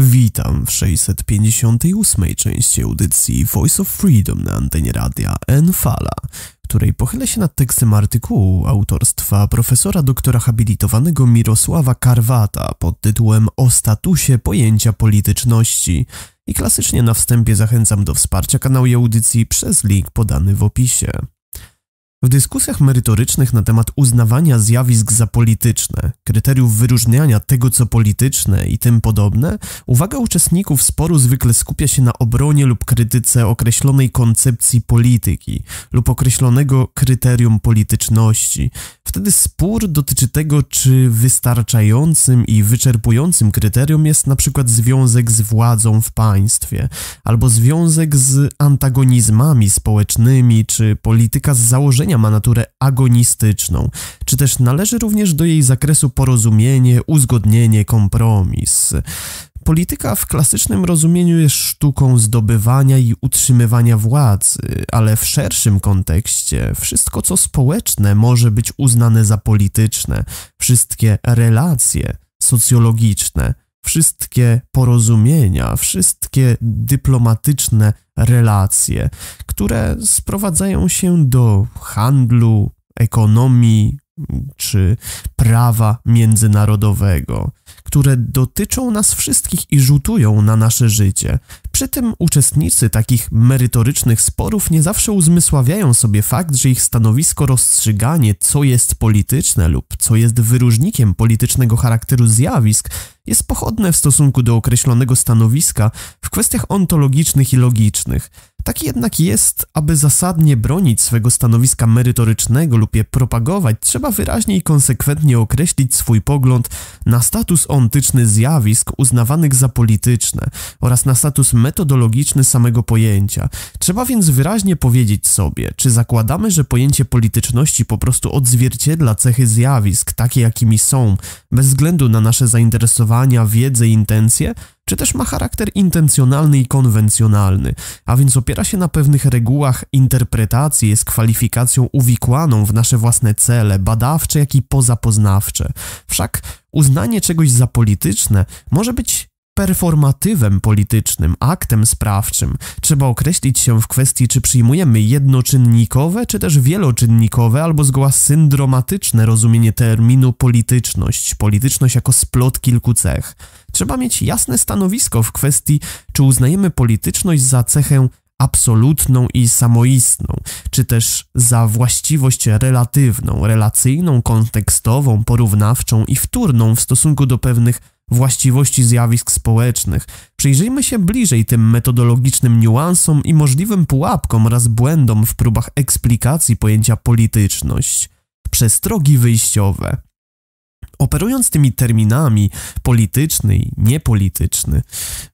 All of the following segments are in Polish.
Witam w 658 części audycji Voice of Freedom na antenie radia Enfala, której pochylę się nad tekstem artykułu autorstwa profesora doktora habilitowanego Mirosława Karwata pod tytułem O statusie pojęcia polityczności i klasycznie na wstępie zachęcam do wsparcia kanału i audycji przez link podany w opisie. W dyskusjach merytorycznych na temat uznawania zjawisk za polityczne, kryteriów wyróżniania tego co polityczne i tym podobne, uwaga uczestników sporu zwykle skupia się na obronie lub krytyce określonej koncepcji polityki lub określonego kryterium polityczności. Wtedy spór dotyczy tego, czy wystarczającym i wyczerpującym kryterium jest na przykład związek z władzą w państwie, albo związek z antagonizmami społecznymi, czy polityka z założeniem ma naturę agonistyczną, czy też należy również do jej zakresu porozumienie, uzgodnienie, kompromis. Polityka w klasycznym rozumieniu jest sztuką zdobywania i utrzymywania władzy, ale w szerszym kontekście wszystko, co społeczne, może być uznane za polityczne, wszystkie relacje socjologiczne, wszystkie porozumienia, wszystkie dyplomatyczne relacje, które sprowadzają się do handlu, ekonomii czy prawa międzynarodowego, które dotyczą nas wszystkich i rzutują na nasze życie, przy tym uczestnicy takich merytorycznych sporów nie zawsze uzmysławiają sobie fakt, że ich stanowisko rozstrzyganie, co jest polityczne lub co jest wyróżnikiem politycznego charakteru zjawisk, jest pochodne w stosunku do określonego stanowiska w kwestiach ontologicznych i logicznych. Taki jednak jest, aby zasadnie bronić swego stanowiska merytorycznego lub je propagować, trzeba wyraźnie i konsekwentnie określić swój pogląd na status ontyczny zjawisk uznawanych za polityczne oraz na status metodologiczny samego pojęcia. Trzeba więc wyraźnie powiedzieć sobie, czy zakładamy, że pojęcie polityczności po prostu odzwierciedla cechy zjawisk, takie jakimi są, bez względu na nasze zainteresowania, wiedzę i intencje, czy też ma charakter intencjonalny i konwencjonalny, a więc opiera się na pewnych regułach interpretacji, jest kwalifikacją uwikłaną w nasze własne cele, badawcze, jak i pozapoznawcze. Wszak uznanie czegoś za polityczne może być performatywem politycznym, aktem sprawczym. Trzeba określić się w kwestii, czy przyjmujemy jednoczynnikowe, czy też wieloczynnikowe, albo zgoła syndromatyczne rozumienie terminu polityczność, polityczność jako splot kilku cech. Trzeba mieć jasne stanowisko w kwestii, czy uznajemy polityczność za cechę absolutną i samoistną, czy też za właściwość relatywną, relacyjną, kontekstową, porównawczą i wtórną w stosunku do pewnych właściwości zjawisk społecznych. Przyjrzyjmy się bliżej tym metodologicznym niuansom i możliwym pułapkom oraz błędom w próbach eksplikacji pojęcia polityczność. Przestrogi wyjściowe. Operując tymi terminami polityczny i niepolityczny,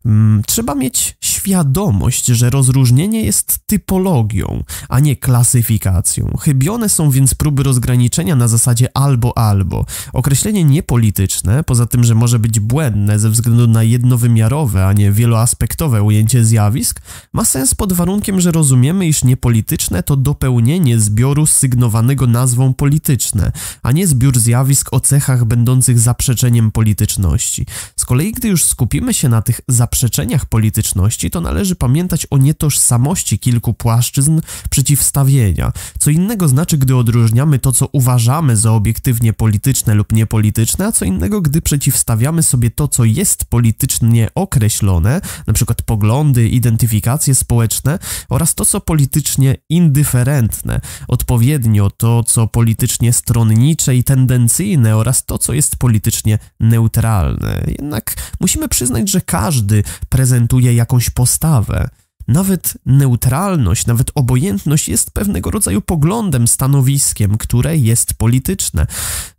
mm, trzeba mieć świadomość, że rozróżnienie jest typologią, a nie klasyfikacją. Chybione są więc próby rozgraniczenia na zasadzie albo-albo. Określenie niepolityczne, poza tym, że może być błędne ze względu na jednowymiarowe, a nie wieloaspektowe ujęcie zjawisk, ma sens pod warunkiem, że rozumiemy, iż niepolityczne to dopełnienie zbioru sygnowanego nazwą polityczne, a nie zbiór zjawisk o cechach będących zaprzeczeniem polityczności. Z kolei, gdy już skupimy się na tych zaprzeczeniach polityczności, to należy pamiętać o nietożsamości kilku płaszczyzn przeciwstawienia. Co innego znaczy, gdy odróżniamy to, co uważamy za obiektywnie polityczne lub niepolityczne, a co innego, gdy przeciwstawiamy sobie to, co jest politycznie określone, np. poglądy, identyfikacje społeczne oraz to, co politycznie indyferentne, odpowiednio to, co politycznie stronnicze i tendencyjne oraz to, co jest politycznie neutralne. Jednak musimy przyznać, że każdy prezentuje jakąś postawę. Nawet neutralność, nawet obojętność jest pewnego rodzaju poglądem, stanowiskiem, które jest polityczne.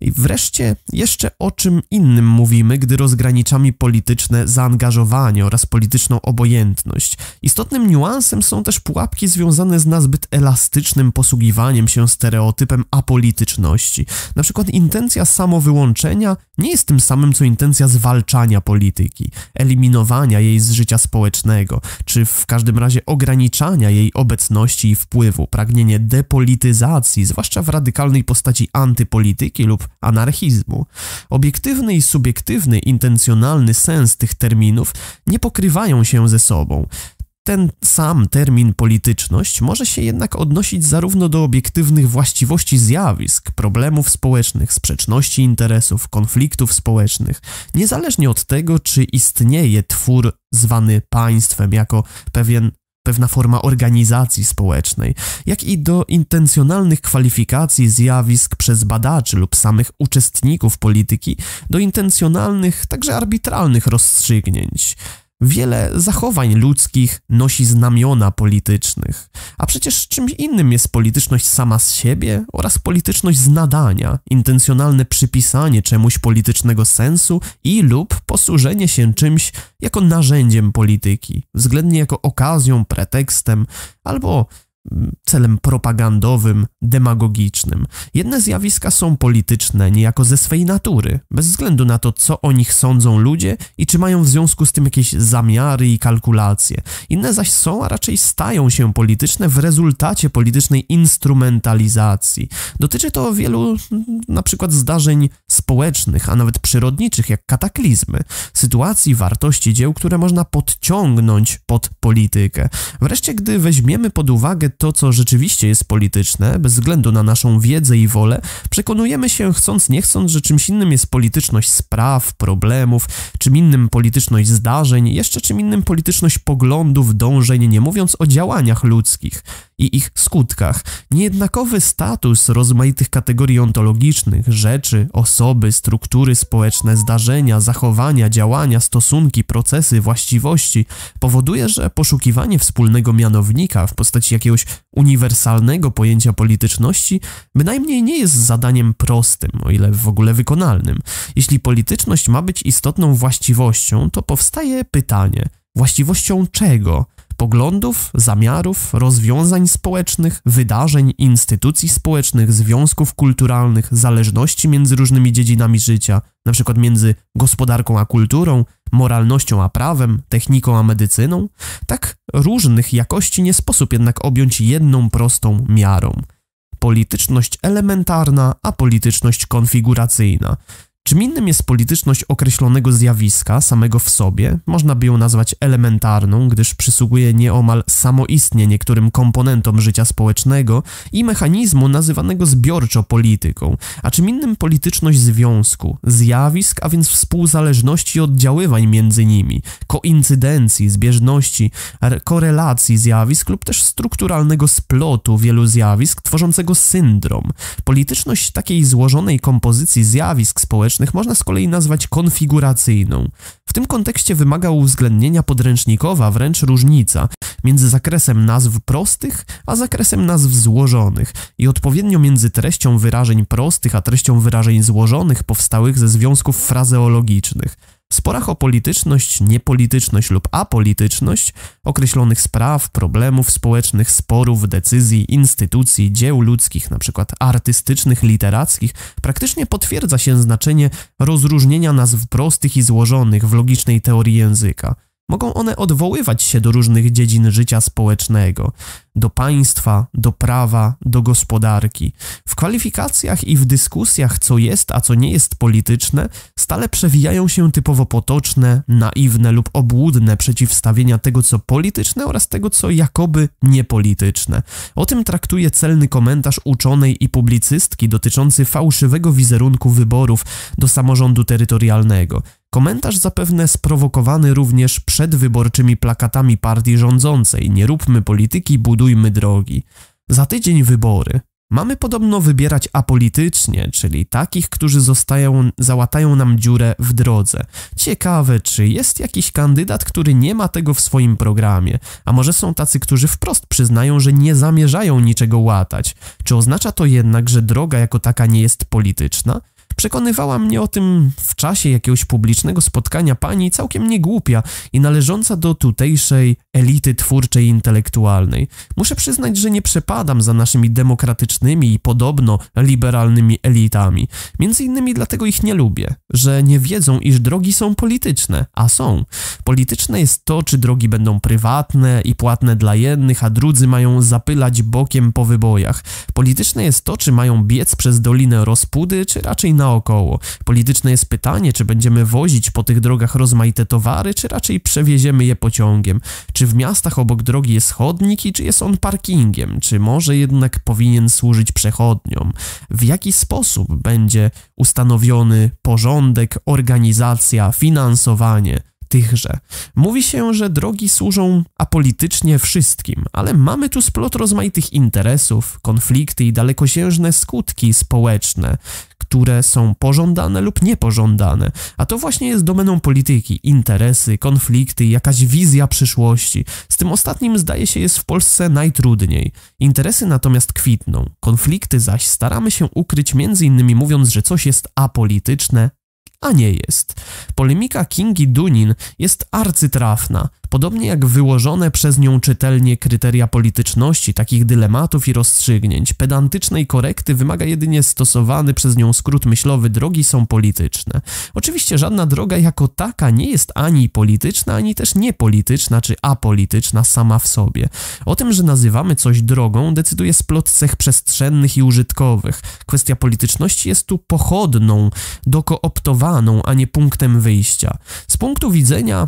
I wreszcie jeszcze o czym innym mówimy, gdy rozgraniczamy polityczne zaangażowanie oraz polityczną obojętność. Istotnym niuansem są też pułapki związane z nazbyt elastycznym posługiwaniem się stereotypem apolityczności. Na przykład intencja samowyłączenia nie jest tym samym co intencja zwalczania polityki, eliminowania jej z życia społecznego, czy w każdym w razie ograniczania jej obecności i wpływu, pragnienie depolityzacji, zwłaszcza w radykalnej postaci antypolityki lub anarchizmu. Obiektywny i subiektywny intencjonalny sens tych terminów nie pokrywają się ze sobą. Ten sam termin polityczność może się jednak odnosić zarówno do obiektywnych właściwości zjawisk, problemów społecznych, sprzeczności interesów, konfliktów społecznych, niezależnie od tego, czy istnieje twór zwany państwem jako pewien pewna forma organizacji społecznej, jak i do intencjonalnych kwalifikacji zjawisk przez badaczy lub samych uczestników polityki, do intencjonalnych, także arbitralnych rozstrzygnięć. Wiele zachowań ludzkich nosi znamiona politycznych, a przecież czymś innym jest polityczność sama z siebie oraz polityczność z nadania, intencjonalne przypisanie czemuś politycznego sensu i lub posłużenie się czymś jako narzędziem polityki, względnie jako okazją, pretekstem albo celem propagandowym, demagogicznym. Jedne zjawiska są polityczne niejako ze swej natury, bez względu na to, co o nich sądzą ludzie i czy mają w związku z tym jakieś zamiary i kalkulacje. Inne zaś są, a raczej stają się polityczne w rezultacie politycznej instrumentalizacji. Dotyczy to wielu na przykład zdarzeń społecznych, a nawet przyrodniczych, jak kataklizmy, sytuacji, wartości dzieł, które można podciągnąć pod politykę. Wreszcie, gdy weźmiemy pod uwagę to, co rzeczywiście jest polityczne, bez względu na naszą wiedzę i wolę, przekonujemy się chcąc nie chcąc, że czymś innym jest polityczność spraw, problemów, czym innym polityczność zdarzeń, jeszcze czym innym polityczność poglądów, dążeń, nie mówiąc o działaniach ludzkich i ich skutkach. Niejednakowy status rozmaitych kategorii ontologicznych, rzeczy, osoby, struktury społeczne, zdarzenia, zachowania, działania, stosunki, procesy, właściwości powoduje, że poszukiwanie wspólnego mianownika w postaci jakiegoś uniwersalnego pojęcia polityczności bynajmniej nie jest zadaniem prostym, o ile w ogóle wykonalnym. Jeśli polityczność ma być istotną właściwością, to powstaje pytanie: właściwością czego? Poglądów, zamiarów, rozwiązań społecznych, wydarzeń, instytucji społecznych, związków kulturalnych, zależności między różnymi dziedzinami życia, np. między gospodarką a kulturą, moralnością a prawem, techniką a medycyną, tak różnych jakości nie sposób jednak objąć jedną prostą miarą. Polityczność elementarna, a polityczność konfiguracyjna, Czym innym jest polityczność określonego zjawiska samego w sobie, można by ją nazwać elementarną, gdyż przysługuje nieomal samoistnie niektórym komponentom życia społecznego i mechanizmu nazywanego zbiorczo polityką, a czym innym polityczność związku, zjawisk, a więc współzależności oddziaływań między nimi, koincydencji, zbieżności, korelacji zjawisk lub też strukturalnego splotu wielu zjawisk tworzącego syndrom. Polityczność takiej złożonej kompozycji zjawisk społecznych zewnętrznych można z kolei nazwać konfiguracyjną. W tym kontekście wymaga uwzględnienia podręcznikowa wręcz różnica między zakresem nazw prostych, a zakresem nazw złożonych i odpowiednio między treścią wyrażeń prostych, a treścią wyrażeń złożonych powstałych ze związków frazeologicznych. W sporach o polityczność, niepolityczność lub apolityczność określonych spraw, problemów społecznych, sporów, decyzji, instytucji, dzieł ludzkich, np. artystycznych, literackich, praktycznie potwierdza się znaczenie rozróżnienia nazw prostych i złożonych w logicznej teorii języka. Mogą one odwoływać się do różnych dziedzin życia społecznego, do państwa, do prawa, do gospodarki. W kwalifikacjach i w dyskusjach, co jest, a co nie jest polityczne, stale przewijają się typowo potoczne, naiwne lub obłudne przeciwstawienia tego, co polityczne oraz tego, co jakoby niepolityczne. O tym traktuje celny komentarz uczonej i publicystki dotyczący fałszywego wizerunku wyborów do samorządu terytorialnego. Komentarz zapewne sprowokowany również przedwyborczymi plakatami partii rządzącej Nie róbmy polityki, budujmy drogi. Za tydzień wybory. Mamy podobno wybierać apolitycznie, czyli takich, którzy zostają, załatają nam dziurę w drodze. Ciekawe, czy jest jakiś kandydat, który nie ma tego w swoim programie, a może są tacy, którzy wprost przyznają, że nie zamierzają niczego łatać. Czy oznacza to jednak, że droga jako taka nie jest polityczna? Przekonywała mnie o tym w czasie jakiegoś publicznego spotkania pani całkiem niegłupia i należąca do tutejszej elity twórczej i intelektualnej. Muszę przyznać, że nie przepadam za naszymi demokratycznymi i podobno liberalnymi elitami. Między innymi dlatego ich nie lubię, że nie wiedzą, iż drogi są polityczne, a są. Polityczne jest to, czy drogi będą prywatne i płatne dla jednych, a drudzy mają zapylać bokiem po wybojach. Polityczne jest to, czy mają biec przez Dolinę Rozpudy, czy raczej na naokoło. Polityczne jest pytanie, czy będziemy wozić po tych drogach rozmaite towary, czy raczej przewieziemy je pociągiem. Czy w miastach obok drogi jest chodnik i czy jest on parkingiem, czy może jednak powinien służyć przechodniom. W jaki sposób będzie ustanowiony porządek, organizacja, finansowanie? tychże. Mówi się, że drogi służą apolitycznie wszystkim, ale mamy tu splot rozmaitych interesów, konflikty i dalekosiężne skutki społeczne, które są pożądane lub niepożądane, a to właśnie jest domeną polityki, interesy, konflikty, jakaś wizja przyszłości. Z tym ostatnim zdaje się jest w Polsce najtrudniej. Interesy natomiast kwitną, konflikty zaś staramy się ukryć między innymi mówiąc, że coś jest apolityczne, a nie jest. Polemika Kingi Dunin jest arcytrafna, podobnie jak wyłożone przez nią czytelnie kryteria polityczności takich dylematów i rozstrzygnięć. Pedantycznej korekty wymaga jedynie stosowany przez nią skrót myślowy drogi są polityczne. Oczywiście żadna droga jako taka nie jest ani polityczna, ani też niepolityczna czy apolityczna sama w sobie. O tym, że nazywamy coś drogą, decyduje splot cech przestrzennych i użytkowych. Kwestia polityczności jest tu pochodną, dokooptowaną a nie punktem wyjścia. Z punktu widzenia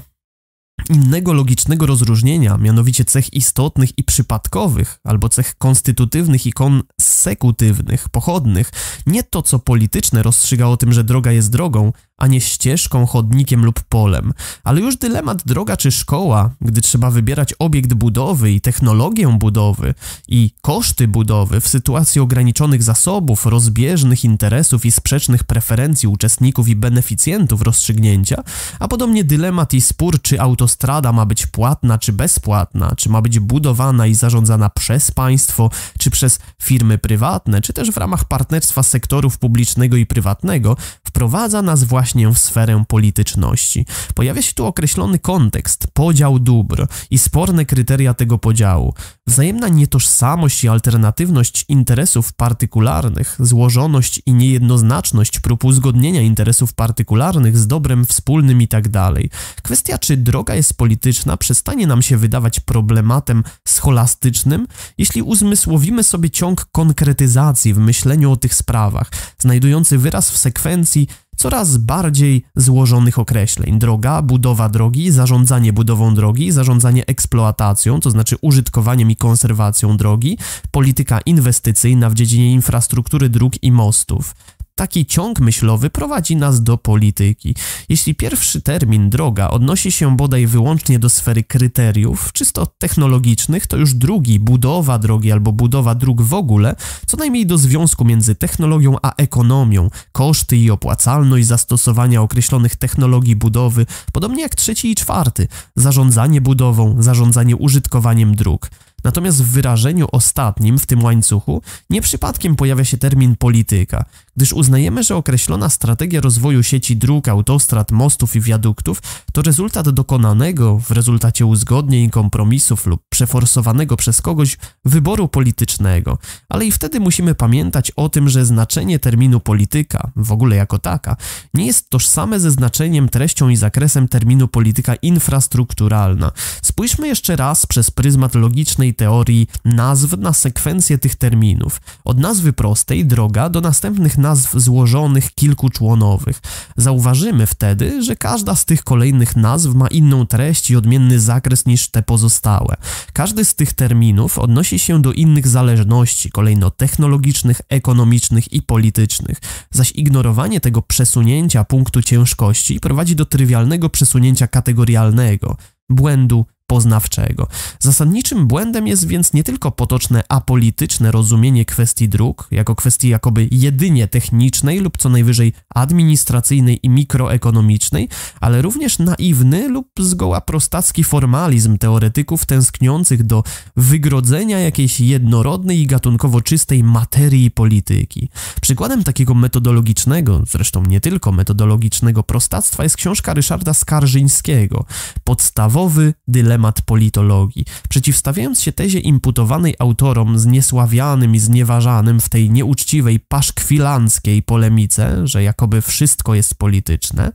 innego logicznego rozróżnienia, mianowicie cech istotnych i przypadkowych, albo cech konstytutywnych i konsekutywnych, pochodnych, nie to co polityczne rozstrzyga o tym, że droga jest drogą, a nie ścieżką, chodnikiem lub polem. Ale już dylemat droga czy szkoła, gdy trzeba wybierać obiekt budowy i technologię budowy i koszty budowy w sytuacji ograniczonych zasobów, rozbieżnych interesów i sprzecznych preferencji uczestników i beneficjentów rozstrzygnięcia, a podobnie dylemat i spór, czy autostrada ma być płatna czy bezpłatna, czy ma być budowana i zarządzana przez państwo, czy przez firmy prywatne, czy też w ramach partnerstwa sektorów publicznego i prywatnego, wprowadza nas właśnie właśnie w sferę polityczności. Pojawia się tu określony kontekst, podział dóbr i sporne kryteria tego podziału. Wzajemna nietożsamość i alternatywność interesów partykularnych, złożoność i niejednoznaczność prób uzgodnienia interesów partykularnych z dobrem wspólnym itd. Tak Kwestia, czy droga jest polityczna, przestanie nam się wydawać problematem scholastycznym, jeśli uzmysłowimy sobie ciąg konkretyzacji w myśleniu o tych sprawach, znajdujący wyraz w sekwencji coraz bardziej złożonych określeń. Droga, budowa drogi, zarządzanie budową drogi, zarządzanie eksploatacją, to znaczy użytkowaniem i konserwacją drogi, polityka inwestycyjna w dziedzinie infrastruktury dróg i mostów. Taki ciąg myślowy prowadzi nas do polityki. Jeśli pierwszy termin droga odnosi się bodaj wyłącznie do sfery kryteriów, czysto technologicznych, to już drugi budowa drogi albo budowa dróg w ogóle, co najmniej do związku między technologią a ekonomią, koszty i opłacalność zastosowania określonych technologii budowy, podobnie jak trzeci i czwarty, zarządzanie budową, zarządzanie użytkowaniem dróg. Natomiast w wyrażeniu ostatnim w tym łańcuchu nie przypadkiem pojawia się termin polityka gdyż uznajemy, że określona strategia rozwoju sieci dróg, autostrad, mostów i wiaduktów to rezultat dokonanego w rezultacie uzgodnień, kompromisów lub przeforsowanego przez kogoś wyboru politycznego, ale i wtedy musimy pamiętać o tym, że znaczenie terminu polityka, w ogóle jako taka, nie jest tożsame ze znaczeniem, treścią i zakresem terminu polityka infrastrukturalna. Spójrzmy jeszcze raz przez pryzmat logicznej teorii nazw na sekwencję tych terminów. Od nazwy prostej droga do następnych nazw nazw złożonych kilkuczłonowych. Zauważymy wtedy, że każda z tych kolejnych nazw ma inną treść i odmienny zakres niż te pozostałe. Każdy z tych terminów odnosi się do innych zależności, kolejno technologicznych, ekonomicznych i politycznych, zaś ignorowanie tego przesunięcia punktu ciężkości prowadzi do trywialnego przesunięcia kategorialnego, błędu poznawczego. Zasadniczym błędem jest więc nie tylko potoczne apolityczne rozumienie kwestii dróg, jako kwestii jakoby jedynie technicznej lub co najwyżej administracyjnej i mikroekonomicznej, ale również naiwny lub zgoła prostacki formalizm teoretyków tęskniących do wygrodzenia jakiejś jednorodnej i gatunkowo czystej materii polityki. Przykładem takiego metodologicznego, zresztą nie tylko metodologicznego prostactwa jest książka Ryszarda Skarżyńskiego Podstawowy dylemat dylemat politologii. Przeciwstawiając się tezie imputowanej autorom z niesławianym i znieważanym w tej nieuczciwej paszkwilanckiej polemice, że jakoby wszystko jest polityczne,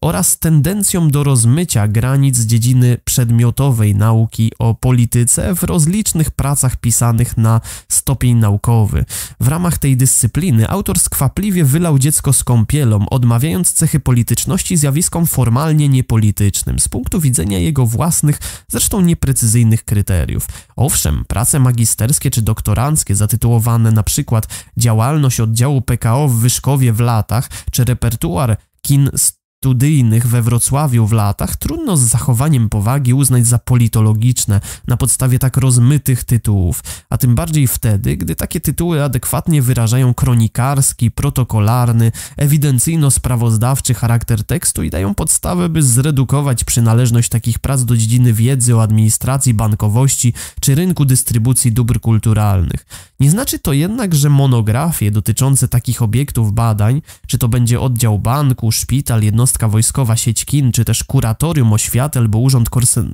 oraz tendencją do rozmycia granic dziedziny przedmiotowej nauki o polityce w rozlicznych pracach pisanych na stopień naukowy. W ramach tej dyscypliny autor skwapliwie wylał dziecko z kąpielą, odmawiając cechy polityczności zjawiskom formalnie niepolitycznym z punktu widzenia jego własnych, zresztą nieprecyzyjnych kryteriów. Owszem, prace magisterskie czy doktoranckie zatytułowane na przykład Działalność oddziału PKO w Wyszkowie w latach czy repertuar kin studyjnych we Wrocławiu w latach trudno z zachowaniem powagi uznać za politologiczne na podstawie tak rozmytych tytułów, a tym bardziej wtedy, gdy takie tytuły adekwatnie wyrażają kronikarski, protokolarny, ewidencyjno-sprawozdawczy charakter tekstu i dają podstawę, by zredukować przynależność takich prac do dziedziny wiedzy o administracji, bankowości czy rynku dystrybucji dóbr kulturalnych. Nie znaczy to jednak, że monografie dotyczące takich obiektów badań, czy to będzie oddział banku, szpital, jednostka jednostka wojskowa sieć kin, czy też kuratorium oświaty albo urząd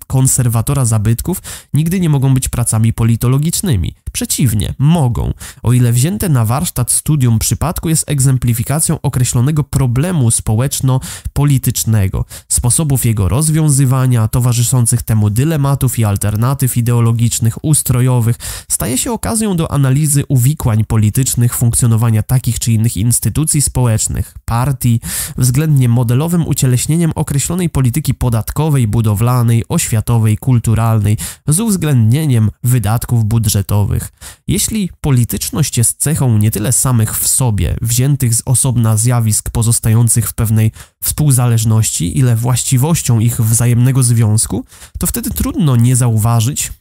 konserwatora zabytków nigdy nie mogą być pracami politologicznymi. Przeciwnie, mogą, o ile wzięte na warsztat studium przypadku jest egzemplifikacją określonego problemu społeczno-politycznego, sposobów jego rozwiązywania, towarzyszących temu dylematów i alternatyw ideologicznych, ustrojowych, staje się okazją do analizy uwikłań politycznych funkcjonowania takich czy innych instytucji społecznych, partii, względnie modelowym ucieleśnieniem określonej polityki podatkowej, budowlanej, oświatowej, kulturalnej, z uwzględnieniem wydatków budżetowych cech. Jeśli polityczność jest cechą nie tyle samych w sobie, wziętych z osobna zjawisk pozostających w pewnej współzależności, ile właściwością ich wzajemnego związku, to wtedy trudno nie zauważyć,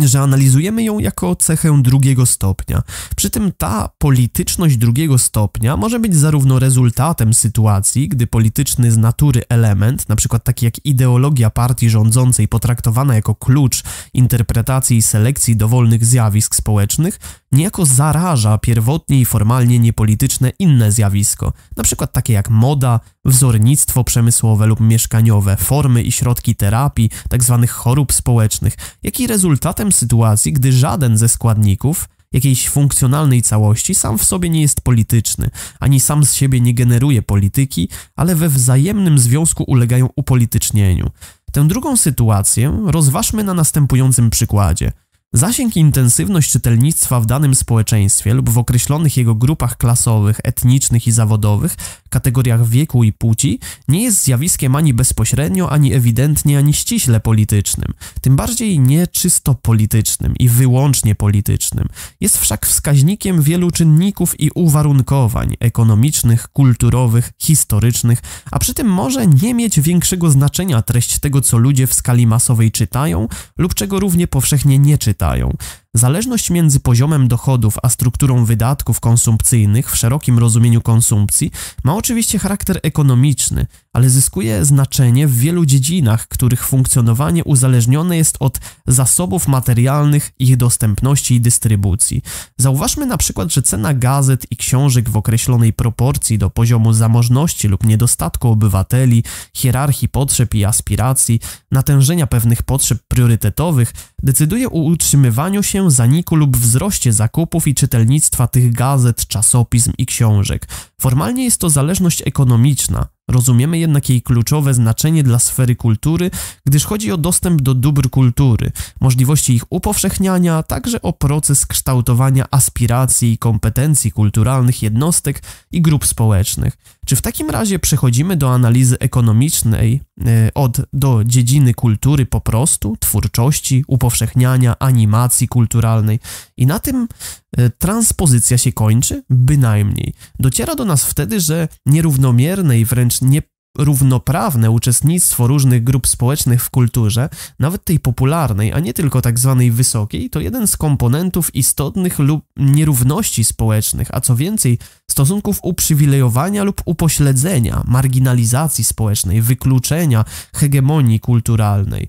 że analizujemy ją jako cechę drugiego stopnia. Przy tym ta polityczność drugiego stopnia może być zarówno rezultatem sytuacji, gdy polityczny z natury element, np. taki jak ideologia partii rządzącej potraktowana jako klucz interpretacji i selekcji dowolnych zjawisk społecznych, niejako zaraża pierwotnie i formalnie niepolityczne inne zjawisko, np. takie jak moda, wzornictwo przemysłowe lub mieszkaniowe, formy i środki terapii, tzw. Tak chorób społecznych, jak i rezultatem sytuacji, gdy żaden ze składników jakiejś funkcjonalnej całości sam w sobie nie jest polityczny, ani sam z siebie nie generuje polityki, ale we wzajemnym związku ulegają upolitycznieniu. Tę drugą sytuację rozważmy na następującym przykładzie – Zasięg i intensywność czytelnictwa w danym społeczeństwie lub w określonych jego grupach klasowych, etnicznych i zawodowych, kategoriach wieku i płci nie jest zjawiskiem ani bezpośrednio, ani ewidentnie, ani ściśle politycznym, tym bardziej nie czysto politycznym i wyłącznie politycznym. Jest wszak wskaźnikiem wielu czynników i uwarunkowań ekonomicznych, kulturowych, historycznych, a przy tym może nie mieć większego znaczenia treść tego, co ludzie w skali masowej czytają lub czego równie powszechnie nie czytają wyglądają. Zależność między poziomem dochodów a strukturą wydatków konsumpcyjnych w szerokim rozumieniu konsumpcji ma oczywiście charakter ekonomiczny, ale zyskuje znaczenie w wielu dziedzinach, których funkcjonowanie uzależnione jest od zasobów materialnych, ich dostępności i dystrybucji. Zauważmy na przykład, że cena gazet i książek w określonej proporcji do poziomu zamożności lub niedostatku obywateli, hierarchii potrzeb i aspiracji, natężenia pewnych potrzeb priorytetowych decyduje o utrzymywaniu się zaniku lub wzroście zakupów i czytelnictwa tych gazet, czasopism i książek. Formalnie jest to zależność ekonomiczna, Rozumiemy jednak jej kluczowe znaczenie dla sfery kultury, gdyż chodzi o dostęp do dóbr kultury, możliwości ich upowszechniania, także o proces kształtowania aspiracji i kompetencji kulturalnych jednostek i grup społecznych. Czy w takim razie przechodzimy do analizy ekonomicznej e, od do dziedziny kultury po prostu, twórczości, upowszechniania, animacji kulturalnej i na tym e, transpozycja się kończy, bynajmniej. Dociera do nas wtedy, że nierównomierne i wręcz nierównoprawne uczestnictwo różnych grup społecznych w kulturze, nawet tej popularnej, a nie tylko tak zwanej wysokiej, to jeden z komponentów istotnych lub nierówności społecznych, a co więcej, stosunków uprzywilejowania lub upośledzenia, marginalizacji społecznej, wykluczenia, hegemonii kulturalnej.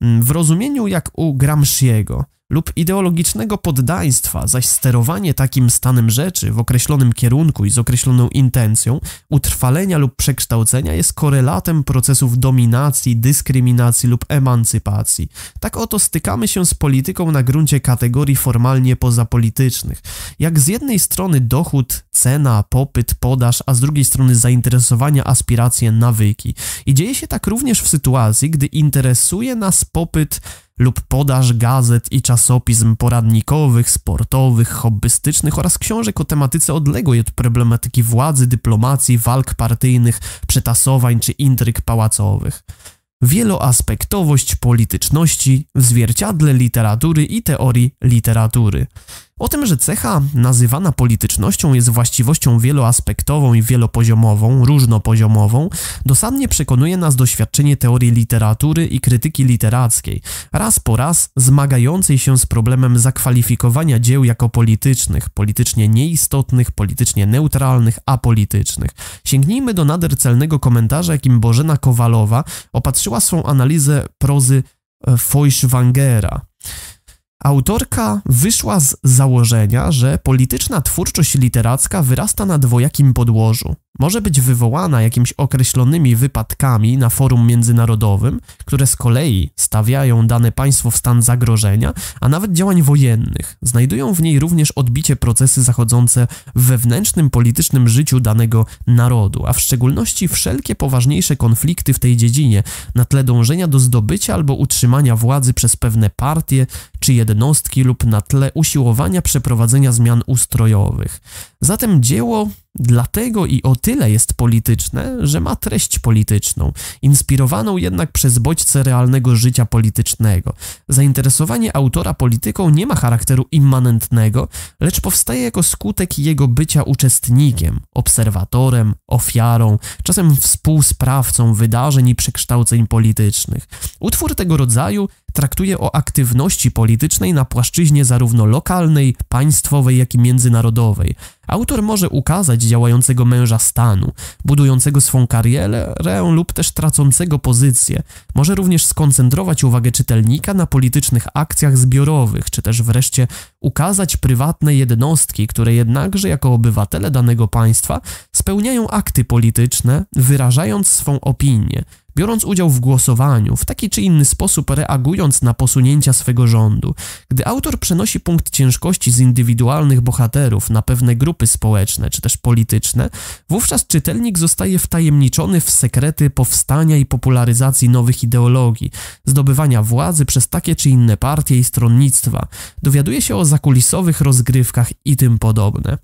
Mm, w rozumieniu jak u Gramsciego, lub ideologicznego poddaństwa, zaś sterowanie takim stanem rzeczy w określonym kierunku i z określoną intencją utrwalenia lub przekształcenia jest korelatem procesów dominacji, dyskryminacji lub emancypacji. Tak oto stykamy się z polityką na gruncie kategorii formalnie pozapolitycznych. Jak z jednej strony dochód, cena, popyt, podaż, a z drugiej strony zainteresowania, aspiracje, nawyki. I dzieje się tak również w sytuacji, gdy interesuje nas popyt lub podaż gazet i czasopism poradnikowych, sportowych, hobbystycznych oraz książek o tematyce odległej od problematyki władzy, dyplomacji, walk partyjnych, przetasowań czy intryg pałacowych. Wieloaspektowość polityczności w zwierciadle literatury i teorii literatury. O tym, że cecha nazywana politycznością jest właściwością wieloaspektową i wielopoziomową, różnopoziomową, dosadnie przekonuje nas doświadczenie teorii literatury i krytyki literackiej, raz po raz zmagającej się z problemem zakwalifikowania dzieł jako politycznych, politycznie nieistotnych, politycznie neutralnych, apolitycznych. Sięgnijmy do nader celnego komentarza, jakim Bożena Kowalowa opatrzyła swą analizę prozy e, Feuschwangera. Autorka wyszła z założenia, że polityczna twórczość literacka wyrasta na dwojakim podłożu może być wywołana jakimiś określonymi wypadkami na forum międzynarodowym, które z kolei stawiają dane państwo w stan zagrożenia, a nawet działań wojennych. Znajdują w niej również odbicie procesy zachodzące w wewnętrznym politycznym życiu danego narodu, a w szczególności wszelkie poważniejsze konflikty w tej dziedzinie na tle dążenia do zdobycia albo utrzymania władzy przez pewne partie czy jednostki lub na tle usiłowania przeprowadzenia zmian ustrojowych. Zatem dzieło Dlatego i o tyle jest polityczne, że ma treść polityczną, inspirowaną jednak przez bodźce realnego życia politycznego. Zainteresowanie autora polityką nie ma charakteru immanentnego, lecz powstaje jako skutek jego bycia uczestnikiem, obserwatorem, ofiarą, czasem współsprawcą wydarzeń i przekształceń politycznych. Utwór tego rodzaju traktuje o aktywności politycznej na płaszczyźnie zarówno lokalnej, państwowej, jak i międzynarodowej. Autor może ukazać działającego męża stanu, budującego swą karierę lub też tracącego pozycję. Może również skoncentrować uwagę czytelnika na politycznych akcjach zbiorowych, czy też wreszcie ukazać prywatne jednostki, które jednakże jako obywatele danego państwa spełniają akty polityczne, wyrażając swą opinię biorąc udział w głosowaniu, w taki czy inny sposób reagując na posunięcia swego rządu. Gdy autor przenosi punkt ciężkości z indywidualnych bohaterów na pewne grupy społeczne czy też polityczne, wówczas czytelnik zostaje wtajemniczony w sekrety powstania i popularyzacji nowych ideologii, zdobywania władzy przez takie czy inne partie i stronnictwa, dowiaduje się o zakulisowych rozgrywkach i tym podobne.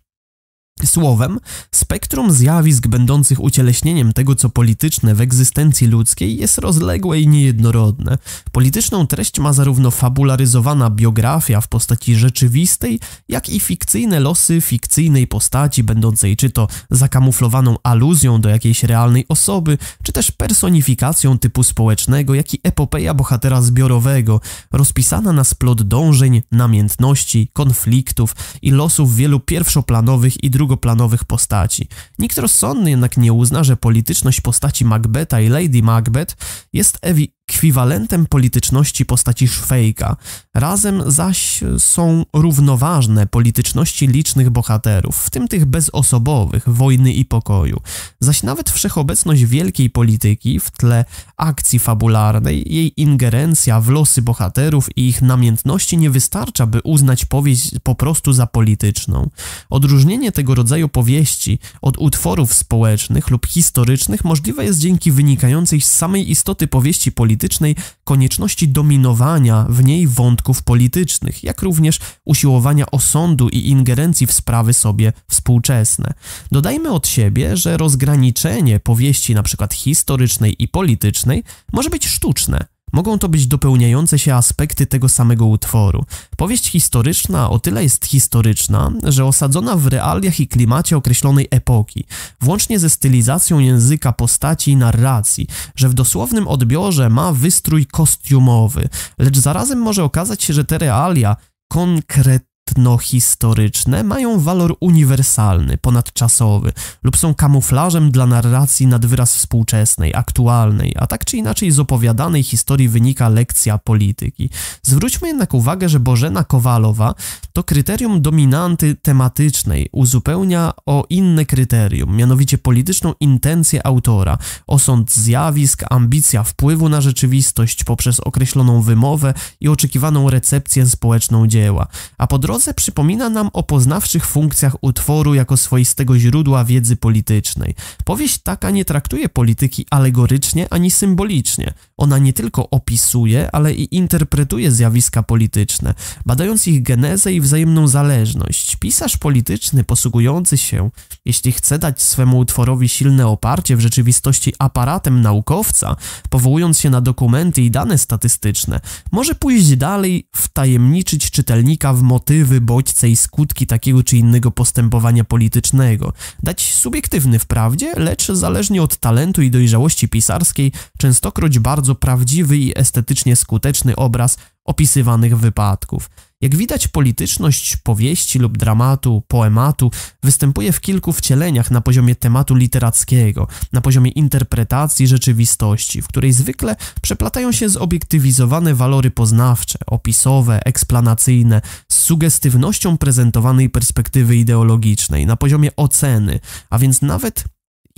Słowem, spektrum zjawisk będących ucieleśnieniem tego, co polityczne w egzystencji ludzkiej jest rozległe i niejednorodne. Polityczną treść ma zarówno fabularyzowana biografia w postaci rzeczywistej, jak i fikcyjne losy fikcyjnej postaci, będącej czy to zakamuflowaną aluzją do jakiejś realnej osoby, czy też personifikacją typu społecznego, jak i epopeja bohatera zbiorowego, rozpisana na splot dążeń, namiętności, konfliktów i losów wielu pierwszoplanowych i drugoplanowych drugoplanowych postaci. Nikt rozsądny jednak nie uzna, że polityczność postaci Macbetha i Lady Macbeth jest ewi ekwiwalentem polityczności postaci Szwejka, razem zaś są równoważne polityczności licznych bohaterów, w tym tych bezosobowych, wojny i pokoju. Zaś nawet wszechobecność wielkiej polityki w tle akcji fabularnej, jej ingerencja w losy bohaterów i ich namiętności nie wystarcza, by uznać powieść po prostu za polityczną. Odróżnienie tego rodzaju powieści od utworów społecznych lub historycznych możliwe jest dzięki wynikającej z samej istoty powieści politycznej politycznej konieczności dominowania w niej wątków politycznych, jak również usiłowania osądu i ingerencji w sprawy sobie współczesne. Dodajmy od siebie, że rozgraniczenie powieści np. historycznej i politycznej może być sztuczne, Mogą to być dopełniające się aspekty tego samego utworu. Powieść historyczna o tyle jest historyczna, że osadzona w realiach i klimacie określonej epoki, włącznie ze stylizacją języka, postaci i narracji, że w dosłownym odbiorze ma wystrój kostiumowy, lecz zarazem może okazać się, że te realia konkret etnohistoryczne mają walor uniwersalny, ponadczasowy lub są kamuflażem dla narracji nadwyraz współczesnej, aktualnej, a tak czy inaczej z opowiadanej historii wynika lekcja polityki. Zwróćmy jednak uwagę, że Bożena Kowalowa to kryterium dominanty tematycznej uzupełnia o inne kryterium, mianowicie polityczną intencję autora, osąd zjawisk, ambicja wpływu na rzeczywistość poprzez określoną wymowę i oczekiwaną recepcję społeczną dzieła. A po drodze drodze przypomina nam o poznawczych funkcjach utworu jako swoistego źródła wiedzy politycznej. Powieść taka nie traktuje polityki alegorycznie ani symbolicznie. Ona nie tylko opisuje, ale i interpretuje zjawiska polityczne, badając ich genezę i wzajemną zależność. Pisarz polityczny posługujący się, jeśli chce dać swemu utworowi silne oparcie w rzeczywistości aparatem naukowca, powołując się na dokumenty i dane statystyczne, może pójść dalej, wtajemniczyć czytelnika w motywy, bodźce i skutki takiego czy innego postępowania politycznego, dać subiektywny wprawdzie, lecz zależnie od talentu i dojrzałości pisarskiej, częstokroć bardzo bardzo prawdziwy i estetycznie skuteczny obraz opisywanych wypadków. Jak widać, polityczność powieści lub dramatu, poematu występuje w kilku wcieleniach na poziomie tematu literackiego, na poziomie interpretacji rzeczywistości, w której zwykle przeplatają się zobiektywizowane walory poznawcze, opisowe, eksplanacyjne, z sugestywnością prezentowanej perspektywy ideologicznej, na poziomie oceny, a więc nawet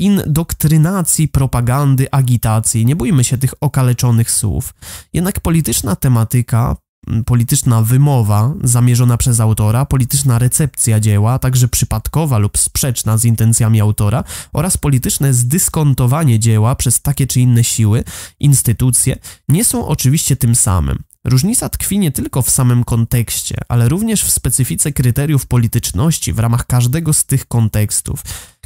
indoktrynacji, propagandy, agitacji. Nie bójmy się tych okaleczonych słów. Jednak polityczna tematyka, polityczna wymowa zamierzona przez autora, polityczna recepcja dzieła, także przypadkowa lub sprzeczna z intencjami autora oraz polityczne zdyskontowanie dzieła przez takie czy inne siły, instytucje, nie są oczywiście tym samym. Różnica tkwi nie tylko w samym kontekście, ale również w specyfice kryteriów polityczności w ramach każdego z tych kontekstów.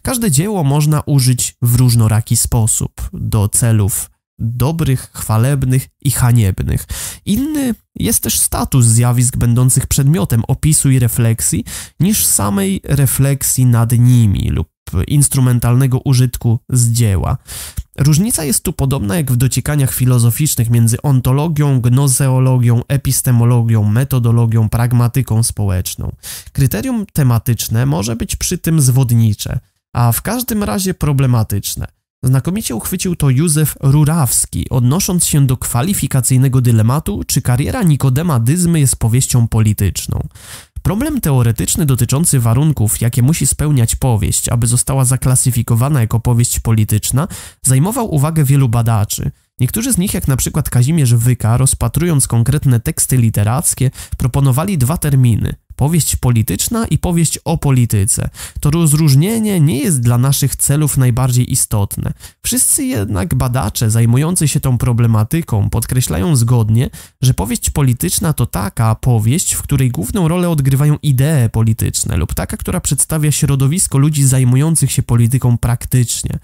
Każde dzieło można użyć w różnoraki sposób do celów dobrych, chwalebnych i haniebnych. Inny jest też status zjawisk będących przedmiotem opisu i refleksji niż samej refleksji nad nimi lub instrumentalnego użytku z dzieła. Różnica jest tu podobna jak w dociekaniach filozoficznych między ontologią, gnozeologią, epistemologią, metodologią, pragmatyką społeczną. Kryterium tematyczne może być przy tym zwodnicze – a w każdym razie problematyczne. Znakomicie uchwycił to Józef Rurawski, odnosząc się do kwalifikacyjnego dylematu, czy kariera Nikodema Dyzmy jest powieścią polityczną. Problem teoretyczny dotyczący warunków, jakie musi spełniać powieść, aby została zaklasyfikowana jako powieść polityczna, zajmował uwagę wielu badaczy. Niektórzy z nich, jak na przykład Kazimierz Wyka, rozpatrując konkretne teksty literackie, proponowali dwa terminy Powieść polityczna i powieść o polityce. To rozróżnienie nie jest dla naszych celów najbardziej istotne. Wszyscy jednak badacze zajmujący się tą problematyką podkreślają zgodnie, że powieść polityczna to taka powieść, w której główną rolę odgrywają idee polityczne lub taka, która przedstawia środowisko ludzi zajmujących się polityką praktycznie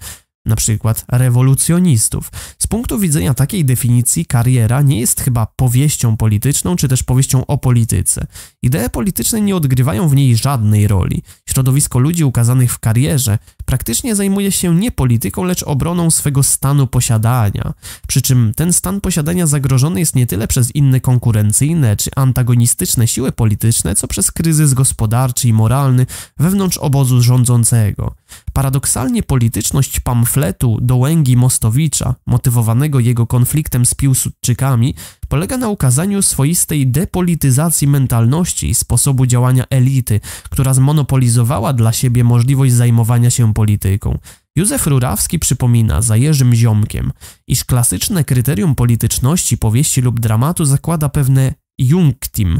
na przykład rewolucjonistów. Z punktu widzenia takiej definicji kariera nie jest chyba powieścią polityczną czy też powieścią o polityce. Idee polityczne nie odgrywają w niej żadnej roli. Środowisko ludzi ukazanych w karierze praktycznie zajmuje się nie polityką, lecz obroną swego stanu posiadania. Przy czym ten stan posiadania zagrożony jest nie tyle przez inne konkurencyjne czy antagonistyczne siły polityczne, co przez kryzys gospodarczy i moralny wewnątrz obozu rządzącego. Paradoksalnie polityczność pamfletu Dołęgi Mostowicza, motywowanego jego konfliktem z Piłsudczykami, polega na ukazaniu swoistej depolityzacji mentalności i sposobu działania elity, która zmonopolizowała dla siebie możliwość zajmowania się polityką. Józef Rurawski przypomina za Jerzym Ziomkiem, iż klasyczne kryterium polityczności powieści lub dramatu zakłada pewne junctim,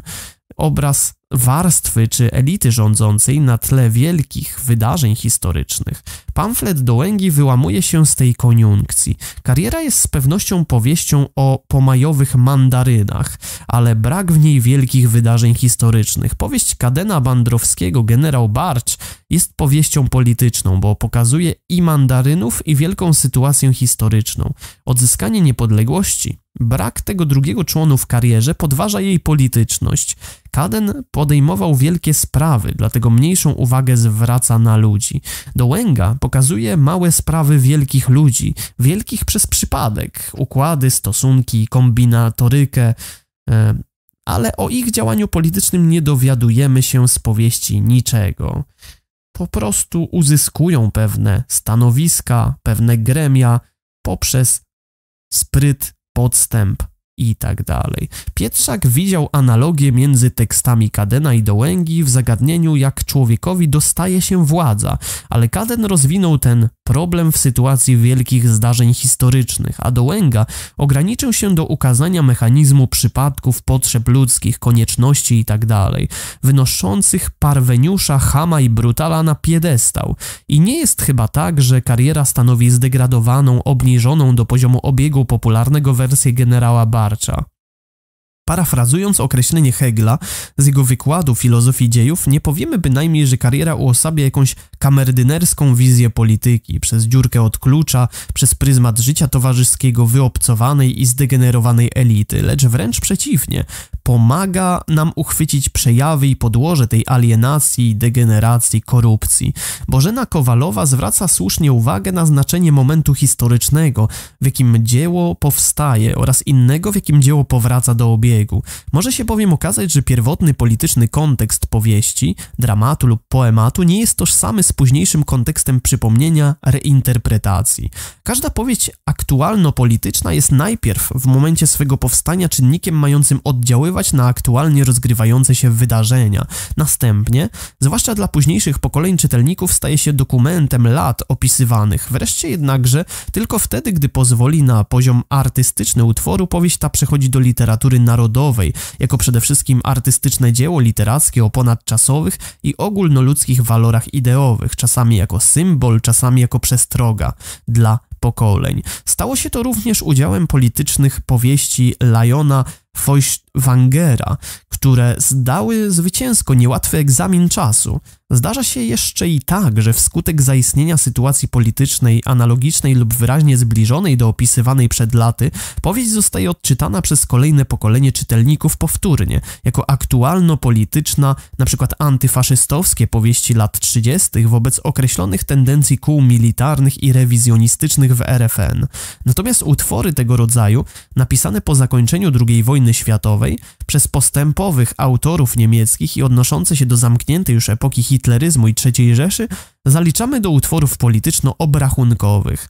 obraz warstwy czy elity rządzącej na tle wielkich wydarzeń historycznych. Pamflet Dołęgi wyłamuje się z tej koniunkcji. Kariera jest z pewnością powieścią o pomajowych mandarynach, ale brak w niej wielkich wydarzeń historycznych. Powieść Kadena Bandrowskiego, generał Barcz, jest powieścią polityczną, bo pokazuje i mandarynów, i wielką sytuację historyczną. Odzyskanie niepodległości, brak tego drugiego członu w karierze podważa jej polityczność. Kaden po podejmował wielkie sprawy, dlatego mniejszą uwagę zwraca na ludzi. Dołęga pokazuje małe sprawy wielkich ludzi, wielkich przez przypadek, układy, stosunki, kombinatorykę, e, ale o ich działaniu politycznym nie dowiadujemy się z powieści niczego. Po prostu uzyskują pewne stanowiska, pewne gremia poprzez spryt, podstęp, i tak dalej. Pietrzak widział analogię między tekstami Kadena i Dołęgi w zagadnieniu jak człowiekowi dostaje się władza, ale Kaden rozwinął ten problem w sytuacji wielkich zdarzeń historycznych, a Dołęga ograniczył się do ukazania mechanizmu przypadków, potrzeb ludzkich, konieczności itd., tak wynoszących parweniusza, Hama i Brutala na piedestał. I nie jest chyba tak, że kariera stanowi zdegradowaną, obniżoną do poziomu obiegu popularnego wersję generała tarcza. Parafrazując określenie Hegla z jego wykładu filozofii dziejów, nie powiemy bynajmniej, że kariera uosabia jakąś kamerdynerską wizję polityki, przez dziurkę od klucza, przez pryzmat życia towarzyskiego wyobcowanej i zdegenerowanej elity, lecz wręcz przeciwnie, pomaga nam uchwycić przejawy i podłoże tej alienacji, degeneracji, korupcji. Bożena Kowalowa zwraca słusznie uwagę na znaczenie momentu historycznego, w jakim dzieło powstaje oraz innego, w jakim dzieło powraca do obiegu może się bowiem okazać, że pierwotny polityczny kontekst powieści, dramatu lub poematu nie jest tożsamy z późniejszym kontekstem przypomnienia, reinterpretacji. Każda powieść aktualno-polityczna jest najpierw w momencie swego powstania czynnikiem mającym oddziaływać na aktualnie rozgrywające się wydarzenia. Następnie, zwłaszcza dla późniejszych pokoleń czytelników, staje się dokumentem lat opisywanych. Wreszcie jednakże, tylko wtedy, gdy pozwoli na poziom artystyczny utworu, powieść ta przechodzi do literatury narodowej narodowej, jako przede wszystkim artystyczne dzieło literackie o ponadczasowych i ogólnoludzkich walorach ideowych, czasami jako symbol, czasami jako przestroga dla pokoleń. Stało się to również udziałem politycznych powieści Lajona Feuchtwangera, które zdały zwycięsko niełatwy egzamin czasu. Zdarza się jeszcze i tak, że wskutek zaistnienia sytuacji politycznej analogicznej lub wyraźnie zbliżonej do opisywanej przed laty, powieść zostaje odczytana przez kolejne pokolenie czytelników powtórnie, jako aktualno-polityczna, np. antyfaszystowskie powieści lat 30. wobec określonych tendencji kół militarnych i rewizjonistycznych w RFN. Natomiast utwory tego rodzaju, napisane po zakończeniu II wojny wojny światowej przez postępowych autorów niemieckich i odnoszące się do zamkniętej już epoki hitleryzmu i III Rzeszy zaliczamy do utworów polityczno-obrachunkowych.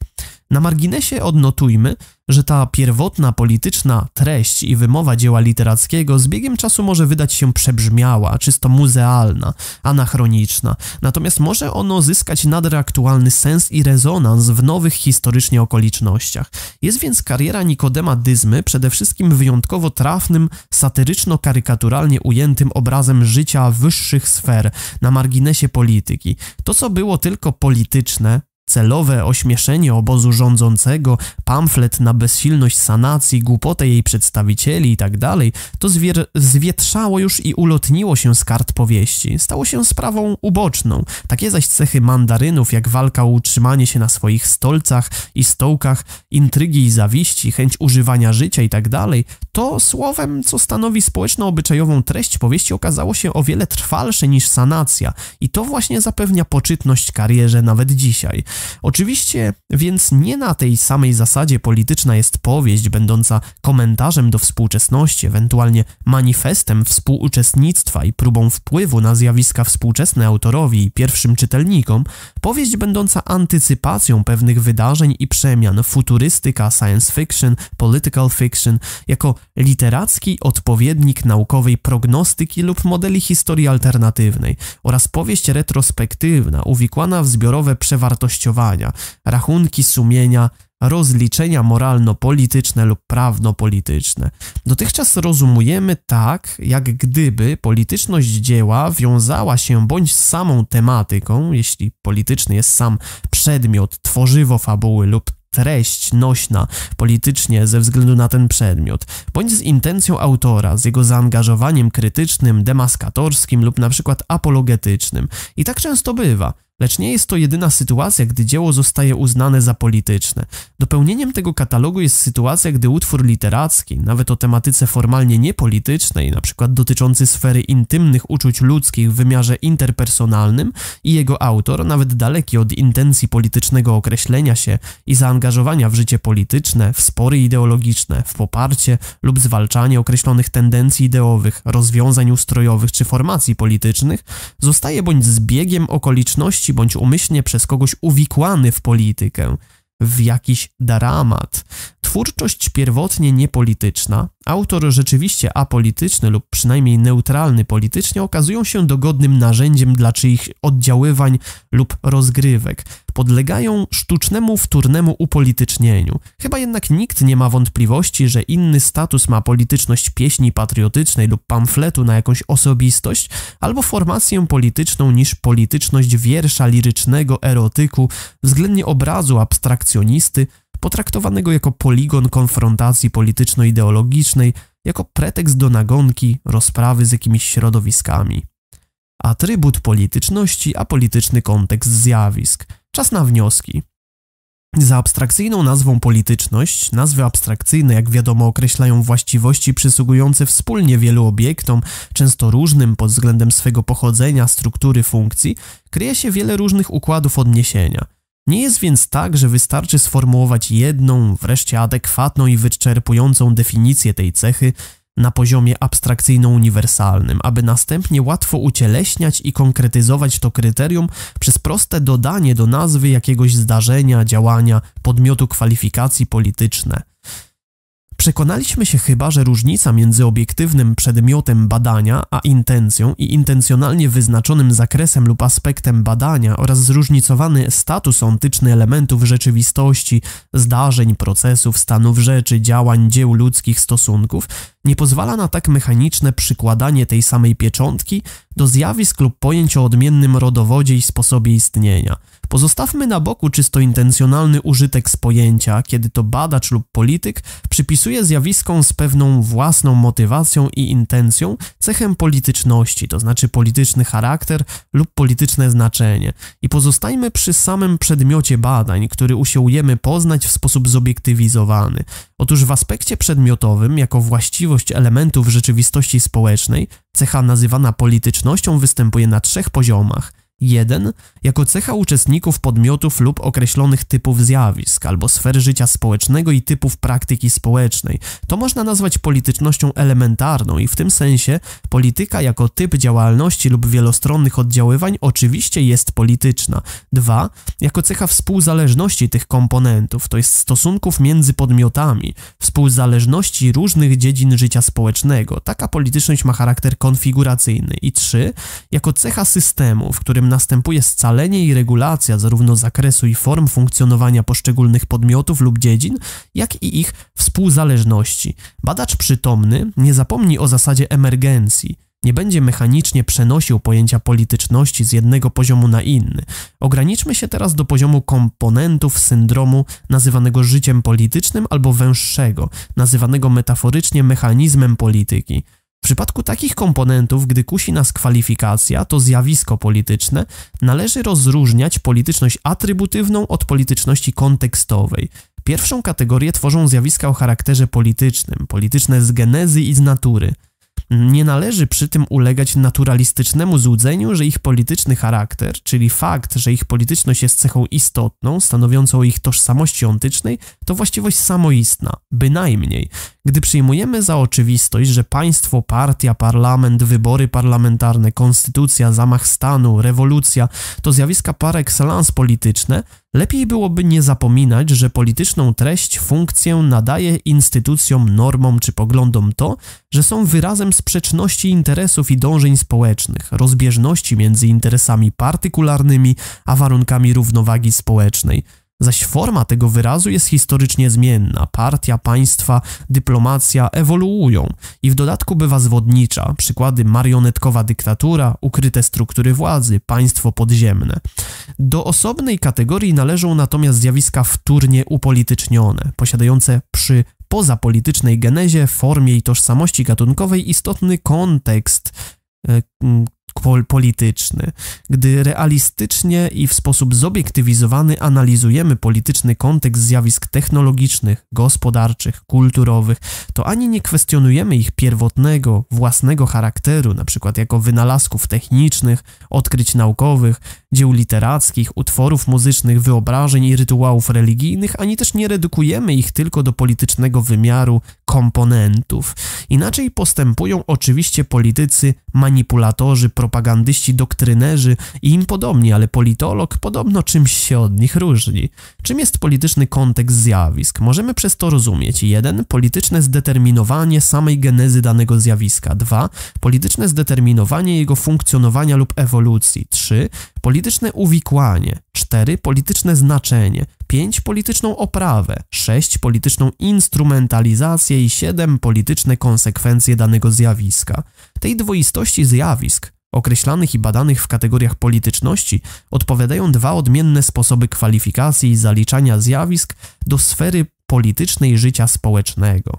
Na marginesie odnotujmy, że ta pierwotna polityczna treść i wymowa dzieła literackiego z biegiem czasu może wydać się przebrzmiała, czysto muzealna, anachroniczna, natomiast może ono zyskać nader aktualny sens i rezonans w nowych historycznie okolicznościach. Jest więc kariera Nikodema Dyzmy przede wszystkim wyjątkowo trafnym, satyryczno-karykaturalnie ujętym obrazem życia wyższych sfer na marginesie polityki. To, co było było tylko polityczne, Celowe ośmieszenie obozu rządzącego, pamflet na bezsilność sanacji, głupotę jej przedstawicieli itd. Tak to zwier- zwietrzało już i ulotniło się z kart powieści. Stało się sprawą uboczną. Takie zaś cechy mandarynów, jak walka o utrzymanie się na swoich stolcach i stołkach, intrygi i zawiści, chęć używania życia itd., tak to słowem, co stanowi społeczno-obyczajową treść powieści, okazało się o wiele trwalsze niż sanacja. I to właśnie zapewnia poczytność karierze nawet dzisiaj. Oczywiście więc nie na tej samej zasadzie polityczna jest powieść będąca komentarzem do współczesności, ewentualnie manifestem współuczestnictwa i próbą wpływu na zjawiska współczesne autorowi i pierwszym czytelnikom, powieść będąca antycypacją pewnych wydarzeń i przemian, futurystyka, science fiction, political fiction, jako literacki odpowiednik naukowej prognostyki lub modeli historii alternatywnej oraz powieść retrospektywna, uwikłana w zbiorowe przewartości wartościowania, rachunki sumienia, rozliczenia moralno-polityczne lub prawno-polityczne. Dotychczas rozumujemy tak, jak gdyby polityczność dzieła wiązała się bądź z samą tematyką, jeśli polityczny jest sam przedmiot, tworzywo fabuły lub treść nośna politycznie ze względu na ten przedmiot, bądź z intencją autora, z jego zaangażowaniem krytycznym, demaskatorskim lub na przykład apologetycznym. I tak często bywa. Lecz nie jest to jedyna sytuacja, gdy dzieło zostaje uznane za polityczne. Dopełnieniem tego katalogu jest sytuacja, gdy utwór literacki, nawet o tematyce formalnie niepolitycznej, np. dotyczący sfery intymnych uczuć ludzkich w wymiarze interpersonalnym i jego autor, nawet daleki od intencji politycznego określenia się i zaangażowania w życie polityczne, w spory ideologiczne, w poparcie lub zwalczanie określonych tendencji ideowych, rozwiązań ustrojowych czy formacji politycznych, zostaje bądź zbiegiem okoliczności bądź umyślnie przez kogoś uwikłany w politykę, w jakiś dramat. Twórczość pierwotnie niepolityczna, autor rzeczywiście apolityczny lub przynajmniej neutralny politycznie okazują się dogodnym narzędziem dla czyich oddziaływań lub rozgrywek. Podlegają sztucznemu, wtórnemu upolitycznieniu. Chyba jednak nikt nie ma wątpliwości, że inny status ma polityczność pieśni patriotycznej lub pamfletu na jakąś osobistość albo formację polityczną niż polityczność wiersza lirycznego, erotyku, względnie obrazu abstrakcjonisty, potraktowanego jako poligon konfrontacji polityczno-ideologicznej, jako pretekst do nagonki, rozprawy z jakimiś środowiskami. Atrybut polityczności, a polityczny kontekst zjawisk. Czas na wnioski. Za abstrakcyjną nazwą polityczność, nazwy abstrakcyjne jak wiadomo określają właściwości przysługujące wspólnie wielu obiektom, często różnym pod względem swego pochodzenia, struktury, funkcji, kryje się wiele różnych układów odniesienia – nie jest więc tak, że wystarczy sformułować jedną, wreszcie adekwatną i wyczerpującą definicję tej cechy na poziomie abstrakcyjno-uniwersalnym, aby następnie łatwo ucieleśniać i konkretyzować to kryterium przez proste dodanie do nazwy jakiegoś zdarzenia, działania, podmiotu kwalifikacji polityczne. Przekonaliśmy się chyba, że różnica między obiektywnym przedmiotem badania a intencją i intencjonalnie wyznaczonym zakresem lub aspektem badania oraz zróżnicowany status ontyczny elementów rzeczywistości, zdarzeń, procesów, stanów rzeczy, działań, dzieł ludzkich, stosunków nie pozwala na tak mechaniczne przykładanie tej samej pieczątki do zjawisk lub pojęć o odmiennym rodowodzie i sposobie istnienia. Pozostawmy na boku czysto intencjonalny użytek z pojęcia, kiedy to badacz lub polityk przypisuje zjawiskom z pewną własną motywacją i intencją cechę polityczności, to znaczy polityczny charakter lub polityczne znaczenie. I pozostajmy przy samym przedmiocie badań, który usiłujemy poznać w sposób zobiektywizowany. Otóż w aspekcie przedmiotowym, jako właściwość elementów rzeczywistości społecznej, cecha nazywana politycznością występuje na trzech poziomach – 1. Jako cecha uczestników podmiotów lub określonych typów zjawisk albo sfer życia społecznego i typów praktyki społecznej. To można nazwać politycznością elementarną i w tym sensie polityka jako typ działalności lub wielostronnych oddziaływań oczywiście jest polityczna. 2. Jako cecha współzależności tych komponentów, to jest stosunków między podmiotami, współzależności różnych dziedzin życia społecznego. Taka polityczność ma charakter konfiguracyjny. I 3. Jako cecha systemu, w którym którym następuje scalenie i regulacja zarówno zakresu i form funkcjonowania poszczególnych podmiotów lub dziedzin, jak i ich współzależności. Badacz przytomny nie zapomni o zasadzie emergencji. Nie będzie mechanicznie przenosił pojęcia polityczności z jednego poziomu na inny. Ograniczmy się teraz do poziomu komponentów syndromu nazywanego życiem politycznym albo węższego, nazywanego metaforycznie mechanizmem polityki. W przypadku takich komponentów, gdy kusi nas kwalifikacja, to zjawisko polityczne, należy rozróżniać polityczność atrybutywną od polityczności kontekstowej. Pierwszą kategorię tworzą zjawiska o charakterze politycznym, polityczne z genezy i z natury. Nie należy przy tym ulegać naturalistycznemu złudzeniu, że ich polityczny charakter, czyli fakt, że ich polityczność jest cechą istotną, stanowiącą ich tożsamości ontycznej, to właściwość samoistna, bynajmniej. Gdy przyjmujemy za oczywistość, że państwo, partia, parlament, wybory parlamentarne, konstytucja, zamach stanu, rewolucja to zjawiska par excellence polityczne, lepiej byłoby nie zapominać, że polityczną treść, funkcję nadaje instytucjom, normom czy poglądom to, że są wyrazem sprzeczności interesów i dążeń społecznych, rozbieżności między interesami partykularnymi a warunkami równowagi społecznej zaś forma tego wyrazu jest historycznie zmienna. Partia, państwa, dyplomacja ewoluują i w dodatku bywa zwodnicza. Przykłady marionetkowa dyktatura, ukryte struktury władzy, państwo podziemne. Do osobnej kategorii należą natomiast zjawiska wtórnie upolitycznione, posiadające przy pozapolitycznej genezie, formie i tożsamości gatunkowej istotny kontekst e, polityczny. Gdy realistycznie i w sposób zobiektywizowany analizujemy polityczny kontekst zjawisk technologicznych, gospodarczych, kulturowych, to ani nie kwestionujemy ich pierwotnego, własnego charakteru, np. jako wynalazków technicznych, odkryć naukowych, dzieł literackich, utworów muzycznych, wyobrażeń i rytuałów religijnych, ani też nie redukujemy ich tylko do politycznego wymiaru komponentów. Inaczej postępują oczywiście politycy, manipulatorzy, propagandyści, doktrynerzy i im podobni, ale politolog podobno czymś się od nich różni. Czym jest polityczny kontekst zjawisk? Możemy przez to rozumieć 1. Polityczne zdeterminowanie samej genezy danego zjawiska 2. Polityczne zdeterminowanie jego funkcjonowania lub ewolucji 3. Polityczne uwikłanie 4. Polityczne znaczenie 5. Polityczną oprawę 6. Polityczną instrumentalizację i 7. Polityczne konsekwencje danego zjawiska. Tej dwoistości zjawisk Określanych i badanych w kategoriach polityczności odpowiadają dwa odmienne sposoby kwalifikacji i zaliczania zjawisk do sfery politycznej życia społecznego.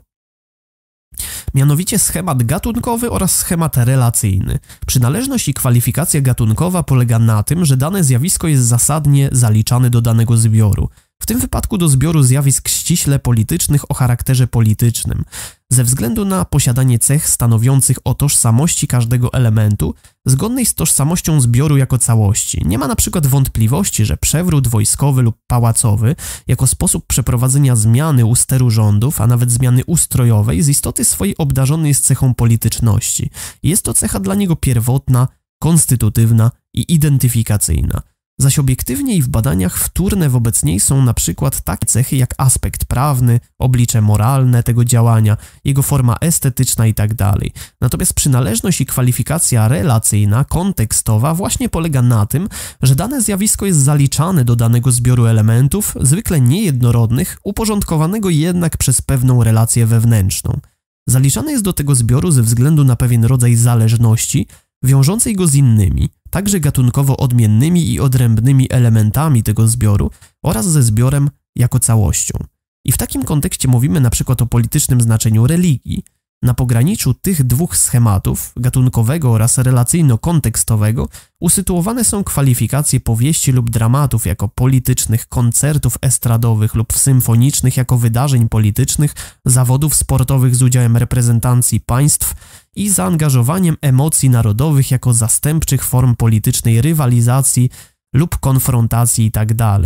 Mianowicie schemat gatunkowy oraz schemat relacyjny. Przynależność i kwalifikacja gatunkowa polega na tym, że dane zjawisko jest zasadnie zaliczane do danego zbioru, w tym wypadku do zbioru zjawisk ściśle politycznych o charakterze politycznym, ze względu na posiadanie cech stanowiących o tożsamości każdego elementu, zgodnej z tożsamością zbioru jako całości. Nie ma na przykład wątpliwości, że przewrót wojskowy lub pałacowy, jako sposób przeprowadzenia zmiany u steru rządów, a nawet zmiany ustrojowej, z istoty swojej obdarzony jest cechą polityczności. Jest to cecha dla niego pierwotna, konstytutywna i identyfikacyjna. Zaś obiektywnie i w badaniach wtórne wobec niej są na przykład takie cechy jak aspekt prawny, oblicze moralne tego działania, jego forma estetyczna itd. Tak Natomiast przynależność i kwalifikacja relacyjna, kontekstowa właśnie polega na tym, że dane zjawisko jest zaliczane do danego zbioru elementów, zwykle niejednorodnych, uporządkowanego jednak przez pewną relację wewnętrzną. Zaliczane jest do tego zbioru ze względu na pewien rodzaj zależności, wiążącej go z innymi, także gatunkowo odmiennymi i odrębnymi elementami tego zbioru oraz ze zbiorem jako całością. I w takim kontekście mówimy na przykład o politycznym znaczeniu religii, na pograniczu tych dwóch schematów, gatunkowego oraz relacyjno-kontekstowego, usytuowane są kwalifikacje powieści lub dramatów jako politycznych, koncertów estradowych lub symfonicznych jako wydarzeń politycznych, zawodów sportowych z udziałem reprezentacji państw i zaangażowaniem emocji narodowych jako zastępczych form politycznej rywalizacji lub konfrontacji itd. Tak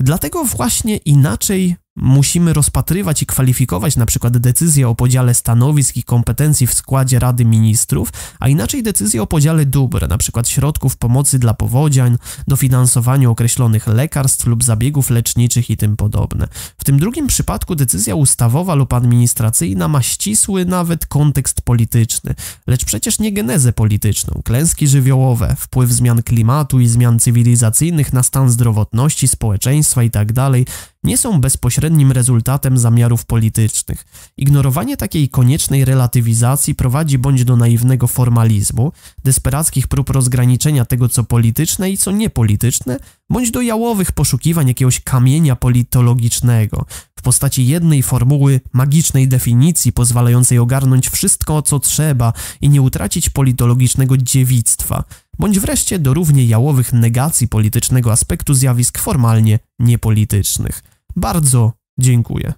Dlatego właśnie inaczej musimy rozpatrywać i kwalifikować na przykład decyzje o podziale stanowisk i kompetencji w składzie Rady Ministrów, a inaczej decyzje o podziale dóbr, na przykład środków pomocy dla powodzian, dofinansowaniu określonych lekarstw lub zabiegów leczniczych i tym podobne. W tym drugim przypadku decyzja ustawowa lub administracyjna ma ścisły nawet kontekst polityczny, lecz przecież nie genezę polityczną, klęski żywiołowe, wpływ zmian klimatu i zmian cywilizacyjnych na stan zdrowotności społeczeństwa tak dalej nie są bezpośrednim rezultatem zamiarów politycznych. Ignorowanie takiej koniecznej relatywizacji prowadzi bądź do naiwnego formalizmu, desperackich prób rozgraniczenia tego, co polityczne i co niepolityczne, bądź do jałowych poszukiwań jakiegoś kamienia politologicznego w postaci jednej formuły magicznej definicji pozwalającej ogarnąć wszystko, co trzeba i nie utracić politologicznego dziewictwa bądź wreszcie do równie jałowych negacji politycznego aspektu zjawisk formalnie niepolitycznych. Bardzo dziękuję.